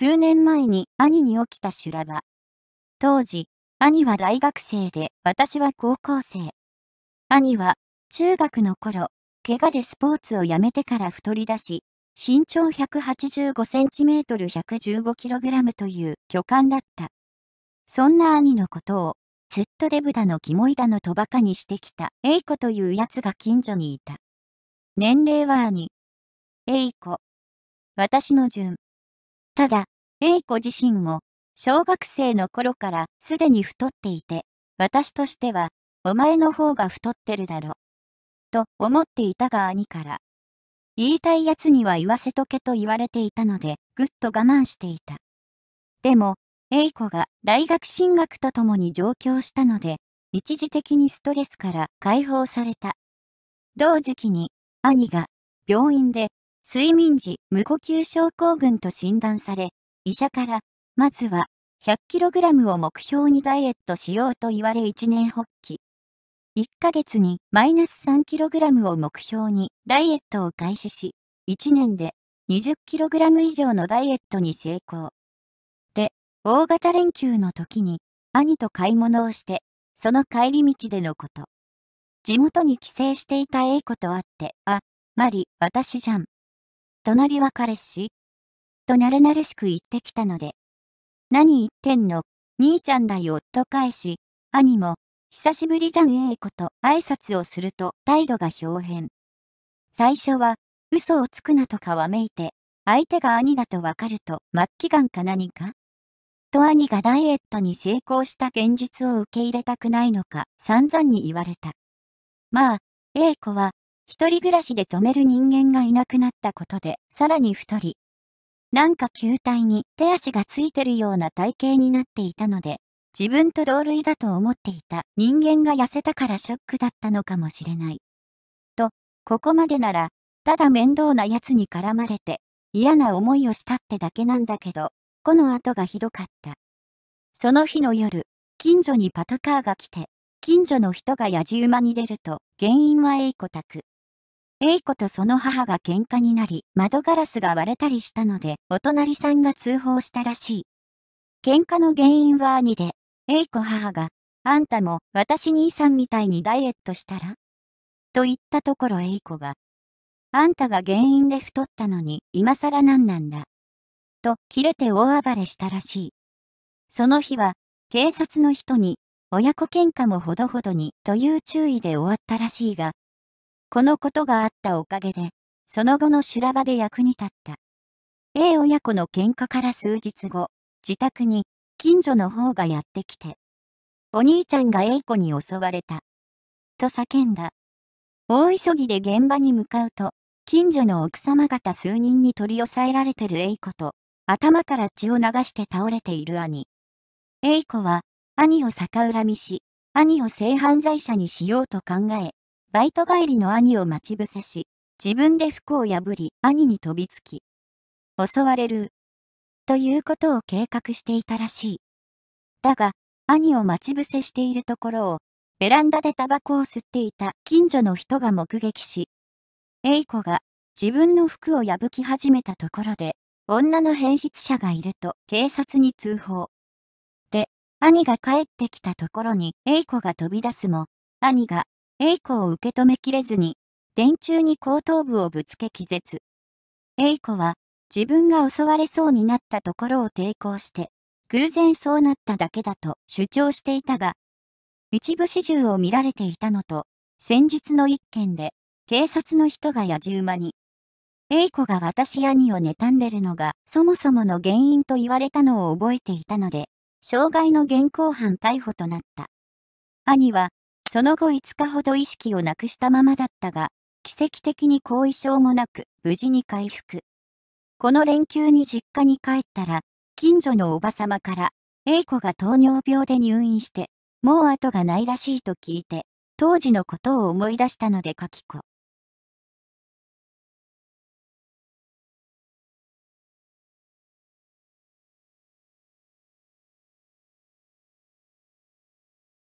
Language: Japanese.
数年前に兄に起きた修羅場。当時、兄は大学生で私は高校生。兄は中学の頃、怪我でスポーツをやめてから太り出し、身長 185cm115kg という巨漢だった。そんな兄のことを、ずっとデブだのキモいだのとバカにしてきた A 子というやつが近所にいた。年齢は兄。A 子。私の順。ただ、A 子自身も、小学生の頃からすでに太っていて、私としては、お前の方が太ってるだろ。と思っていたが兄から、言いたい奴には言わせとけと言われていたので、ぐっと我慢していた。でも、A 子が大学進学とともに上京したので、一時的にストレスから解放された。同時期に、兄が病院で睡眠時無呼吸症候群と診断され、医者から、まずは 100kg を目標にダイエットしようと言われ一年発起。1ヶ月にマイナス 3kg を目標にダイエットを開始し、1年で 20kg 以上のダイエットに成功。で、大型連休の時に兄と買い物をして、その帰り道でのこと。地元に帰省していた A 子と会って、あ、マリ、私じゃん。隣は彼氏となれなれしく言ってきたので、何言ってんの、兄ちゃんだよ、と返し、兄も、久しぶりじゃんええこと、挨拶をすると態度が表変。最初は、嘘をつくなとかわめいて、相手が兄だとわかると末期癌か何かと兄がダイエットに成功した現実を受け入れたくないのか散々に言われた。まあ、A 子は一人暮らしで止める人間がいなくなったことで、さらに太り、なんか球体に手足がついてるような体型になっていたので、自分と同類だと思っていた人間が痩せたからショックだったのかもしれない。と、ここまでなら、ただ面倒な奴に絡まれて、嫌な思いをしたってだけなんだけど、この後がひどかった。その日の夜、近所にパトカーが来て、近所の人がやじ馬に出ると、原因は A 子宅。A 子とその母が喧嘩になり、窓ガラスが割れたりしたので、お隣さんが通報したらしい。喧嘩の原因は兄で、A 子母が、あんたも私兄さんみたいにダイエットしたらと言ったところ A 子が、あんたが原因で太ったのに、今更何なんだ。と、切れて大暴れしたらしい。その日は、警察の人に、親子喧嘩もほどほどに、という注意で終わったらしいが、このことがあったおかげで、その後の修羅場で役に立った。A 親子の喧嘩から数日後、自宅に近所の方がやってきて、お兄ちゃんが A 子に襲われた。と叫んだ。大急ぎで現場に向かうと、近所の奥様方数人に取り押さえられてる A 子と、頭から血を流して倒れている兄。A 子は、兄を逆恨みし、兄を性犯罪者にしようと考え、バイト帰りの兄を待ち伏せし、自分で服を破り兄に飛びつき、襲われる、ということを計画していたらしい。だが、兄を待ち伏せしているところを、ベランダでタバコを吸っていた近所の人が目撃し、イ子が自分の服を破き始めたところで、女の変質者がいると警察に通報。で、兄が帰ってきたところにイ子が飛び出すも、兄が栄子を受け止めきれずに、電柱に後頭部をぶつけ気絶。栄子は、自分が襲われそうになったところを抵抗して、偶然そうなっただけだと主張していたが、一部始終を見られていたのと、先日の一件で、警察の人がやじ馬に、栄子が私兄を妬んでるのがそもそもの原因と言われたのを覚えていたので、傷害の現行犯逮捕となった。兄はその後5日ほど意識をなくしたままだったが、奇跡的に後遺症もなく、無事に回復。この連休に実家に帰ったら、近所のおばさまから、A 子が糖尿病で入院して、もう後がないらしいと聞いて、当時のことを思い出したので書き子。